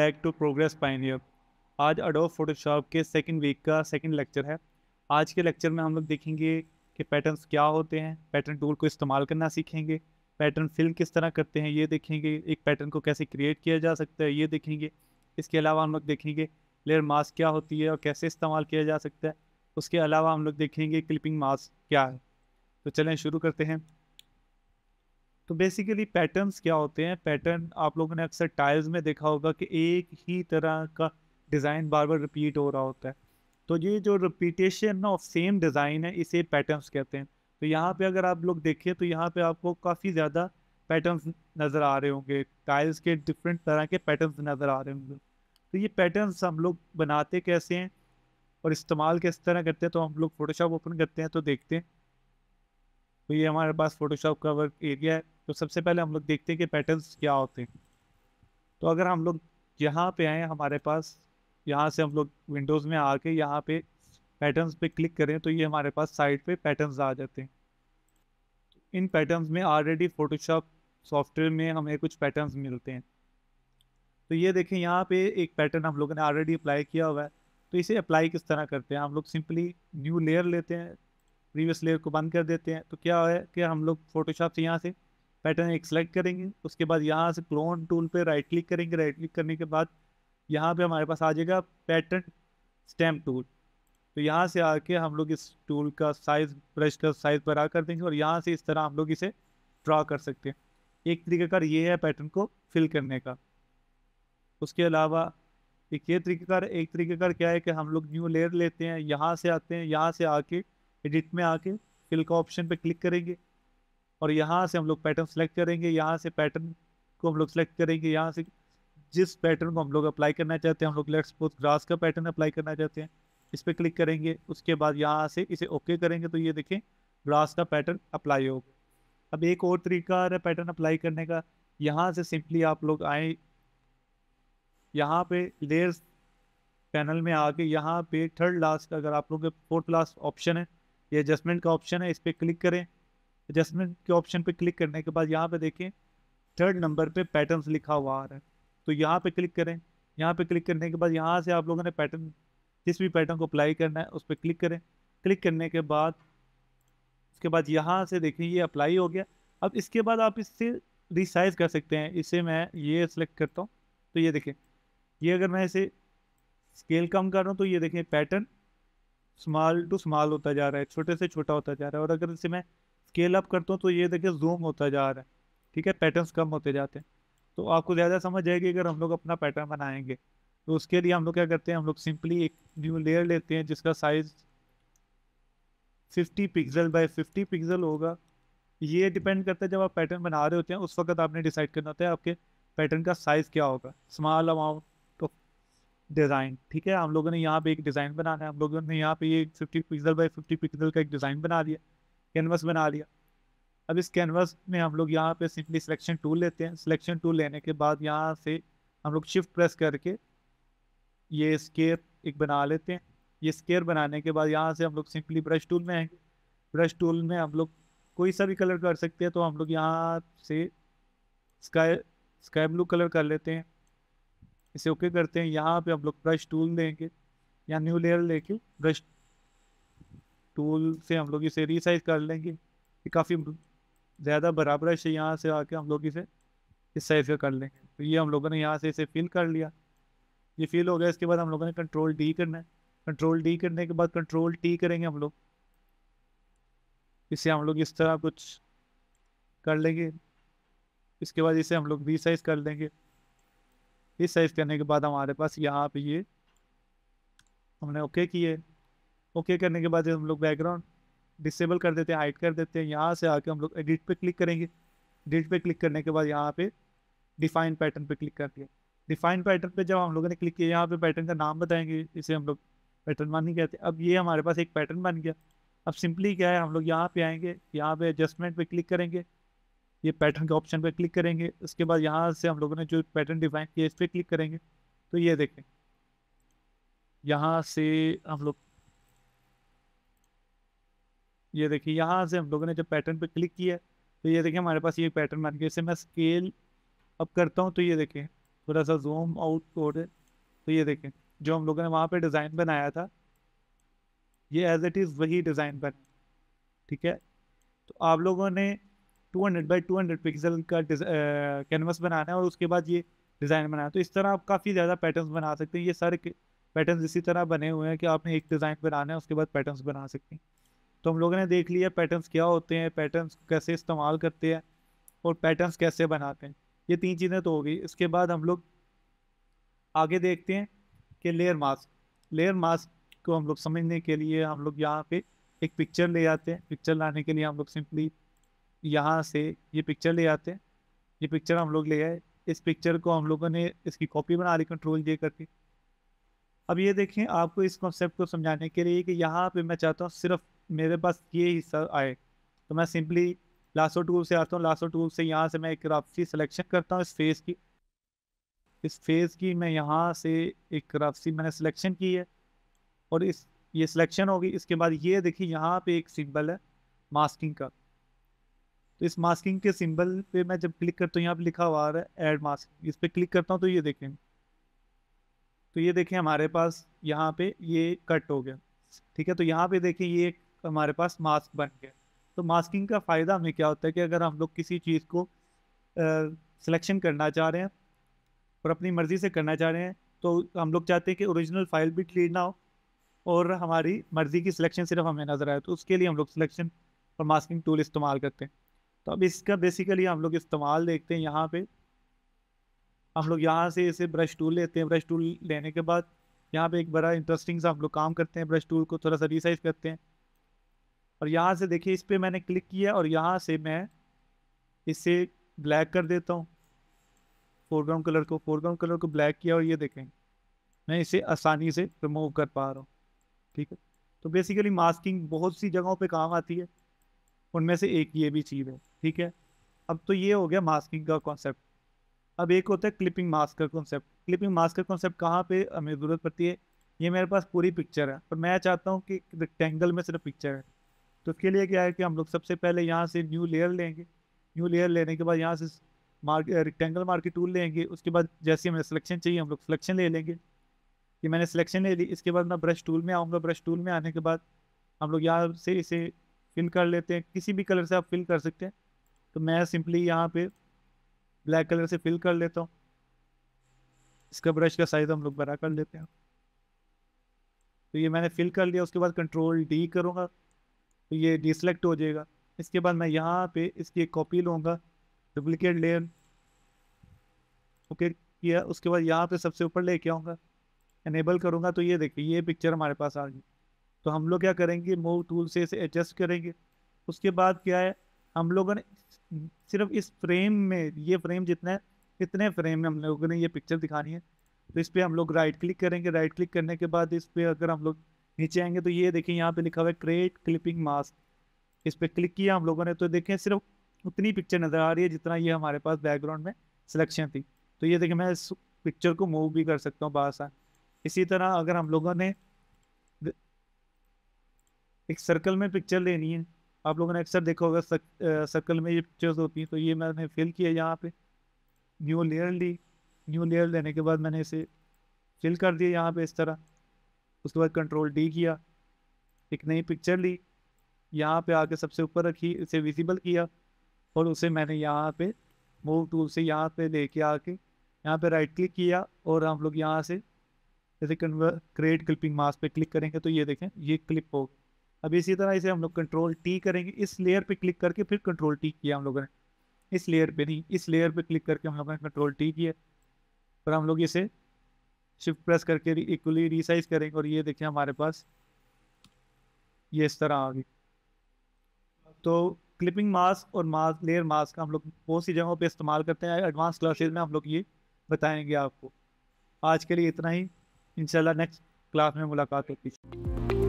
back to progress pioneer आज Adobe Photoshop के second week का सेकंड लेक्चर है आज के लेक्चर में हम लोग देखेंगे कि पैटर्न्स क्या होते हैं पैटर्न टूल को इस्तेमाल करना सीखेंगे पैटर्न फिल किस तरह करते हैं ये देखेंगे एक पैटर्न को कैसे क्रिएट किया जा सकता है ये देखेंगे इसके अलावा हम लोग देखेंगे लेयर मास्क क्या होती है और कैसे इस्तेमाल किया जा सकता है उसके अलावा हम लोग देखेंगे क्लिपिंग मास्क क्या है तो चलें शुरू करते हैं तो बेसिकली पैटर्न्स क्या होते हैं पैटर्न आप लोगों ने अक्सर टाइल्स में देखा होगा कि एक ही तरह का डिज़ाइन बार बार रिपीट हो रहा होता है तो ये जो रिपीटेशन ऑफ सेम डिज़ाइन है इसे पैटर्न्स कहते हैं तो यहाँ पे अगर आप लोग देखें तो यहाँ पे आपको काफ़ी ज़्यादा पैटर्न्स नज़र आ रहे होंगे टाइल्स के डिफरेंट तरह के पैटर्न्स नज़र आ रहे होंगे तो ये पैटर्न्स हम लोग बनाते कैसे हैं और इस्तेमाल किस तरह करते हैं तो हम लोग फोटोशॉप ओपन करते हैं तो देखते हैं तो ये हमारे पास फोटोशॉप का वर्क एरिया है तो सबसे पहले हम लोग देखते हैं कि पैटर्न्स क्या होते हैं तो अगर हम लोग यहाँ पे आए हमारे पास यहाँ से हम लोग विंडोज़ में आके यहाँ पे पैटर्न्स पे क्लिक करें तो ये हमारे पास साइड पे पैटर्न्स आ जाते हैं इन पैटर्न्स में ऑलरेडी फोटोशॉप सॉफ्टवेयर में हमें कुछ पैटर्न्स मिलते हैं तो ये देखें यहाँ पर एक पैटर्न हम लोगों ने ऑलरेडी अप्लाई किया हुआ है तो इसे अप्लाई किस तरह करते हैं हम लोग सिंपली न्यू लेयर लेते हैं प्रीवियस लेयर को बंद कर देते हैं तो क्या है कि हम लोग फोटोशॉप से यहाँ से पैटर्न एक सेलेक्ट करेंगे उसके बाद यहाँ से क्लोन टूल पे राइट क्लिक करेंगे राइट क्लिक करने के बाद यहाँ पे हमारे पास आ जाएगा पैटर्न स्टैम्प टूल तो यहाँ से आके हम लोग इस टूल का साइज़ ब्रश का साइज़ बड़ा कर देंगे और यहाँ से इस तरह हम लोग इसे ड्रा कर सकते हैं एक तरीक़ाकार ये है पैटर्न को फिल करने का उसके अलावा एक ये तरीक़ाकार एक तरीक़ाकार क्या है कि हम लोग न्यू लेयर लेते हैं यहाँ से आते हैं यहाँ से आके एडिट में आके फिल का ऑप्शन पे क्लिक करेंगे और यहाँ से हम लोग पैटर्न सेलेक्ट करेंगे यहाँ से पैटर्न को हम लोग सेलेक्ट करेंगे यहाँ से जिस पैटर्न को हम लोग अप्लाई करना चाहते हैं हम लोग लेट्स सपोज ग्रास का पैटर्न अप्लाई करना चाहते हैं इस पर क्लिक करेंगे उसके बाद यहाँ से इसे ओके करेंगे तो ये देखें ग्रास का पैटर्न अप्लाई होगा अब एक और तरीका है पैटर्न अप्लाई करने का यहाँ से सिंपली आप लोग आए यहाँ पे लेयर्स पैनल में आके यहाँ पे थर्ड लास्ट का अगर आप लोग फोर्थ लास्ट ऑप्शन है ये एडजस्टमेंट का ऑप्शन है इस पर क्लिक करें एडजस्टमेंट के ऑप्शन पर क्लिक करने के बाद यहाँ पर देखें थर्ड नंबर पर पैटर्न लिखा हुआ आ रहा है तो यहाँ पर क्लिक करें यहाँ पर क्लिक करने के बाद यहाँ से आप लोगों ने पैटर्न जिस भी पैटर्न को अप्लाई करना है उस पर क्लिक करें क्लिक करने के बाद उसके बाद यहाँ से देखें ये अप्लाई हो गया अब इसके बाद आप इससे रिसाइज कर सकते हैं इसे मैं ये सिलेक्ट करता हूँ तो ये देखें ये अगर मैं इसे स्केल कम कर रहा हूँ तो ये देखें पैटर्न स्मॉल टू स्मॉल होता जा रहा है छोटे से छोटा होता जा रहा है और अगर इसे मैं स्केल अप करता हूँ तो ये देखिए जूम होता जा रहा है ठीक है पैटर्न्स कम होते जाते हैं तो आपको ज़्यादा समझ आएगी अगर हम लोग अपना पैटर्न बनाएंगे तो उसके लिए हम लोग क्या करते हैं हम लोग सिंपली एक न्यू लेयर लेते हैं जिसका साइज़ 50 पिक्सल बाय 50 पिक्सल होगा ये डिपेंड करता है जब आप पैटर्न बना रहे होते हैं उस वक्त आपने डिसाइड करना होता है आपके पैटर्न का साइज़ क्या होगा स्मॉल अमाउंट डिज़ाइन ठीक है हम लोगों ने यहाँ पे एक डिज़ाइन बनाना है हम लोगों ने यहाँ पे ये fifty pixel by fifty pixel का एक डिज़ाइन बना दिया कैनवस बना लिया अब इस कैनवस में हम लोग यहाँ पे सिंपली सिलेक्शन टूल लेते हैं सिलेक्शन टूल लेने के बाद यहाँ से हम लोग शिफ्ट प्रेस करके ये स्केयर एक बना लेते हैं ये स्केयर बनाने के बाद यहाँ से हम लोग सिंपली ब्रश टूल में आएंगे ब्रश टूल में हम लोग कोई सा भी कलर कर सकते हैं तो हम लोग यहाँ से स्काई स्काई ब्लू कलर कर लेते हैं इसे ओके करते हैं यहाँ पे हम लोग ब्रश टूल देंगे या न्यू लेयर लेके ब्रश टूल से हम लोग इसे रिसाइज कर लेंगे ये काफ़ी ज़्यादा बड़ा ब्रश है यहाँ से आके हम लोग इसे इस साइज का कर लेंगे तो ये हम लोगों ने यहाँ से इसे फिल कर लिया ये फिल हो गया इसके बाद हम लोगों ने कंट्रोल डी करना है कंट्रोल डी करने के बाद कंट्रोल टी करेंगे हम लोग इसे हम लोग इस तरह कुछ कर लेंगे इसके बाद इसे हम लोग रिसाइज कर लेंगे इस साइज करने के बाद हमारे पास यहाँ पे ये हमने ओके किए ओके करने के बाद हम लोग बैकग्राउंड डिसेबल कर देते हैं हाइड कर देते हैं यहाँ से आके हम लोग एडिट पे क्लिक करेंगे एडिट पे क्लिक करने के बाद यहाँ पे डिफाइन पैटर्न पे क्लिक करते हैं डिफाइन पैटर्न पे जब हम लोगों ने क्लिक किया यहाँ पे पैटर्न का नाम बताएंगे इसे हम लोग पैटर्न वन ही कहते हैं अब ये हमारे पास एक पैटर्न बन गया अब सिंपली क्या है हम लोग यहाँ पे आएंगे यहाँ पे एडजस्टमेंट पे क्लिक करेंगे ये पैटर्न के ऑप्शन पर क्लिक करेंगे उसके बाद यहाँ से हम लोगों ने जो पैटर्न डिफाइन किया इस पर क्लिक करेंगे तो ये देखें यहाँ से हम लोग ये देखिए यहाँ से हम लोगों ने जब पैटर्न पे क्लिक किया तो ये देखिए हमारे पास ये पैटर्न बन गया इसे मैं स्केल अप करता हूँ तो ये देखें थोड़ा सा जूम आउट कोड है तो ये देखें जो हम लोगों ने वहाँ पे डिज़ाइन बनाया था ये एज इट इज़ वही डिज़ाइन बन ठीक है तो आप लोगों ने two hundred by two hundred pixel का कैनवस बनाना है और उसके बाद ये डिज़ाइन बनाना है तो इस तरह आप काफ़ी ज़्यादा पैटर्न्स बना सकते हैं ये सारे पैटर्न इसी तरह बने हुए हैं कि आपने एक डिज़ाइन बनाना है उसके बाद पैटर्न्स बना सकते हैं तो हम लोगों ने देख लिया पैटर्न्स क्या होते हैं पैटर्न्स कैसे इस्तेमाल करते हैं और पैटर्न्स कैसे बनाते हैं ये तीन चीज़ें तो हो गई इसके बाद हम लोग आगे देखते हैं कि लेयर मास्क लेयर मास्क को हम लोग समझने के लिए हम लोग यहाँ पे एक पिक्चर ले आते हैं पिक्चर लाने के लिए हम लोग सिंपली यहाँ से ये पिक्चर ले आते हैं ये पिक्चर हम लोग ले आए इस पिक्चर को हम लोगों ने इसकी कॉपी बना ली कंट्रोल दे करके अब ये देखें आपको इस कॉन्सेप्ट को समझाने के लिए कि यहाँ पे मैं चाहता हूँ सिर्फ मेरे पास ये हिस्सा आए तो मैं सिंपली ऑफ टूल से आता हूँ ऑफ टूल से यहाँ से मैं एक राफ्सी सिलेक्शन करता हूँ इस फेज की इस फेज की मैं यहाँ से एक राफ्सी मैंने सिलेक्शन की है और इस ये सिलेक्शन होगी इसके बाद ये देखिए यहाँ पे एक सिंबल है मास्किंग का तो इस मास्किंग के सिंबल पे मैं जब क्लिक करता हूँ यहाँ पे लिखा हुआ आ रहा है एड मास्क इस पर क्लिक करता हूँ तो ये देखें तो ये देखें हमारे पास यहाँ पे ये कट हो गया ठीक है तो यहाँ पे देखें ये हमारे पास मास्क बन गया तो मास्किंग का फ़ायदा हमें क्या होता है कि अगर हम लोग किसी चीज़ को सिलेक्शन करना चाह रहे हैं और अपनी मर्ज़ी से करना चाह रहे हैं तो हम लोग चाहते हैं कि ओरिजिनल फाइल भी क्लीन ना हो और हमारी मर्ज़ी की सिलेक्शन सिर्फ हमें नज़र आए तो उसके लिए हम लोग सिलेक्शन और मास्किंग टूल इस्तेमाल करते हैं तो अब इसका बेसिकली हम लोग इस्तेमाल देखते हैं यहाँ पे हम लोग यहाँ से इसे ब्रश टूल लेते हैं ब्रश टूल लेने के बाद यहाँ पे एक बड़ा इंटरेस्टिंग सा हम लोग काम करते हैं ब्रश टूल को थोड़ा सा रिसाइज करते हैं और यहाँ से देखिए इस पर मैंने क्लिक किया और यहाँ से मैं इसे ब्लैक कर देता हूँ फोरग्राउंड कलर को फोरग्राउंड कलर को ब्लैक किया और ये देखें मैं इसे आसानी से रिमूव कर पा रहा हूँ ठीक है तो बेसिकली मास्किंग बहुत सी जगहों पे काम आती है उनमें से एक ये भी चीज़ है ठीक है अब तो ये हो गया मास्किंग का कॉन्सेप्ट अब एक होता है क्लिपिंग मास्क का कॉन्सेप्ट क्लिपिंग मास्क का कॉन्सेप्ट कहाँ पे हमें ज़रूरत पड़ती है ये मेरे पास पूरी पिक्चर है पर मैं चाहता हूँ कि रेक्टेंगल में सिर्फ पिक्चर है तो उसके लिए क्या है कि हम लोग सबसे पहले यहाँ से न्यू लेयर लेंगे न्यू लेयर लेने के बाद यहाँ से मार्क रेक्टेंगल मार्केट टूल लेंगे उसके बाद जैसे हमें सिलेक्शन चाहिए हम लोग सिलेक्शन ले लेंगे कि मैंने सिलेक्शन ले ली इसके बाद मैं ब्रश टूल में आऊँगा ब्रश टूल में आने के बाद हम लोग यहाँ से इसे फिल कर लेते हैं किसी भी कलर से आप फिल कर सकते हैं तो मैं सिंपली यहाँ पे ब्लैक कलर से फिल कर लेता हूँ इसका ब्रश का साइज हम लोग बड़ा कर लेते हैं तो ये मैंने फिल कर लिया उसके बाद कंट्रोल डी करूँगा तो ये डिसलेक्ट हो जाएगा इसके बाद मैं यहाँ पे इसकी एक कॉपी लूँगा डुप्लिकेट लेयर ओके किया उसके बाद यहाँ पे सबसे ऊपर लेके आऊँगा इनेबल करूँगा तो ये देखिए ये पिक्चर हमारे पास आ गई तो हम लोग क्या करेंगे मूव टूल से इसे एडजस्ट करेंगे उसके बाद क्या है हम लोगों ने सिर्फ इस फ्रेम में ये फ्रेम जितना है इतने फ्रेम में हम लोगों ने ये पिक्चर दिखानी है तो इस पर हम लोग राइट क्लिक करेंगे राइट क्लिक करने के बाद इस पर अगर हम लोग नीचे आएंगे तो ये देखें यहाँ पे लिखा हुआ है क्रिएट क्लिपिंग मास्क इस पर क्लिक किया हम लोगों ने तो देखें सिर्फ उतनी पिक्चर नज़र आ रही है जितना ये हमारे पास बैकग्राउंड में सिलेक्शन थी तो ये देखें मैं इस पिक्चर को मूव भी कर सकता हूँ बाहर सा इसी तरह अगर हम लोगों ने एक सर्कल में पिक्चर लेनी है आप लोगों ने अक्सर देखा होगा सक, सर्कल में ये पिक्चर्स होती हैं तो ये मैंने फिल किया यहाँ पे न्यू लेयर ली न्यू लेयर लेने के बाद मैंने इसे फिल कर दिया यहाँ पे इस तरह उसके बाद कंट्रोल डी किया एक नई पिक्चर ली यहाँ पे आके सबसे ऊपर रखी इसे विजिबल किया और उसे मैंने यहाँ पे मूव टूल से यहाँ पे लेके आके यहाँ पे राइट क्लिक किया और हम लोग यहाँ से जैसे कन्वर्ट क्रिएट क्लिपिंग मास्क पे क्लिक करेंगे तो ये देखें ये क्लिप होगी अब इसी तरह इसे हम लोग कंट्रोल टी करेंगे इस लेयर पे क्लिक करके फिर कंट्रोल टी किया हम लोगों ने इस लेयर पे नहीं इस लेयर पे क्लिक करके हम लोगों ने कंट्रोल टी किया पर हम लोग इसे शिफ्ट प्रेस करके इक्वली रिसाइज करेंगे और ये देखिए हमारे पास ये इस तरह आ गई तो क्लिपिंग मास्क और मास्क लेयर मास्क का हम लोग बहुत सी जगहों पर इस्तेमाल करते हैं एडवांस क्लासेज में हम लोग ये बताएंगे आपको आज के लिए इतना ही इंशाल्लाह नेक्स्ट क्लास में मुलाकात होती है